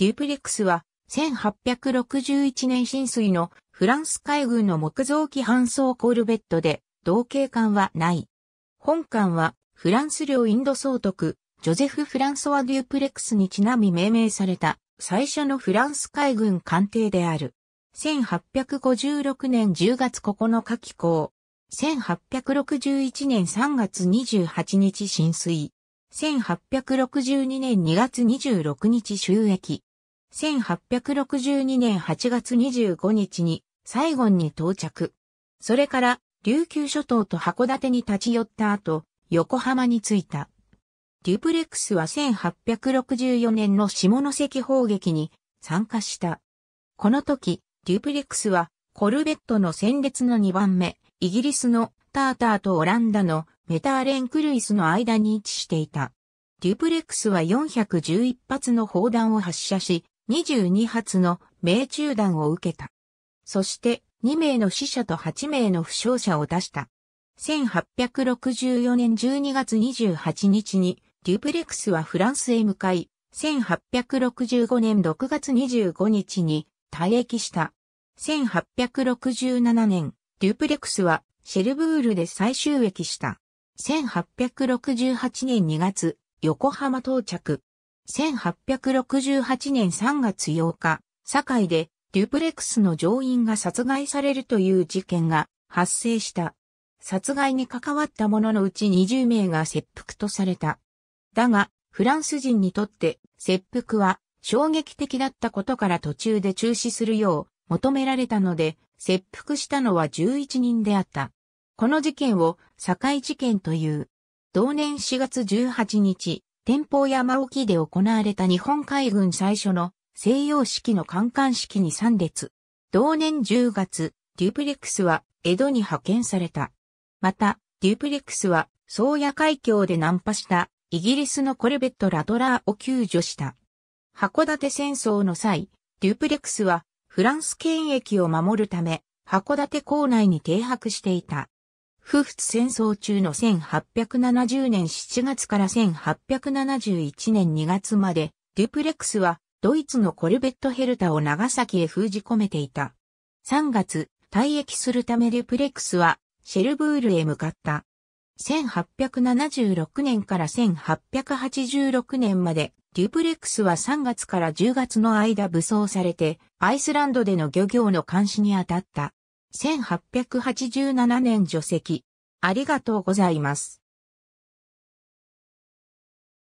デュプレックスは、1861年浸水のフランス海軍の木造機搬送コールベットで、同型艦はない。本艦は、フランス領インド総督、ジョゼフ・フランソワ・デュプレックスにちなみ命名された、最初のフランス海軍艦艇である。1856年10月9日起港。1861年3月28日浸水。1862年2月26日収益。1862年8月25日にサイゴンに到着。それから琉球諸島と函館に立ち寄った後、横浜に着いた。デュプレックスは1864年の下関砲撃に参加した。この時、デュプレックスはコルベットの戦列の2番目、イギリスのターターとオランダのメターレンクルイスの間に位置していた。デュプレックスは411発の砲弾を発射し、22発の命中弾を受けた。そして2名の死者と8名の負傷者を出した。1864年12月28日にデュプレクスはフランスへ向かい、1865年6月25日に退役した。1867年、デュプレクスはシェルブールで再収益した。1868年2月、横浜到着。1868年3月8日、堺でデュプレクスの乗員が殺害されるという事件が発生した。殺害に関わった者のうち20名が切腹とされた。だが、フランス人にとって切腹は衝撃的だったことから途中で中止するよう求められたので、切腹したのは11人であった。この事件を堺事件という。同年4月18日、天保山沖で行われた日本海軍最初の西洋式の艦艦式に参列。同年10月、デュプレックスは江戸に派遣された。また、デュプレックスは、宗谷海峡で難破したイギリスのコルベット・ラドラーを救助した。函館戦争の際、デュプレックスはフランス権益を守るため、函館港内に停泊していた。夫婦戦争中の1870年7月から1871年2月まで、デュプレックスはドイツのコルベットヘルタを長崎へ封じ込めていた。3月、退役するためデュプレックスはシェルブールへ向かった。1876年から1886年まで、デュプレックスは3月から10月の間武装されて、アイスランドでの漁業の監視に当たった。1887年除籍。ありがとうございます。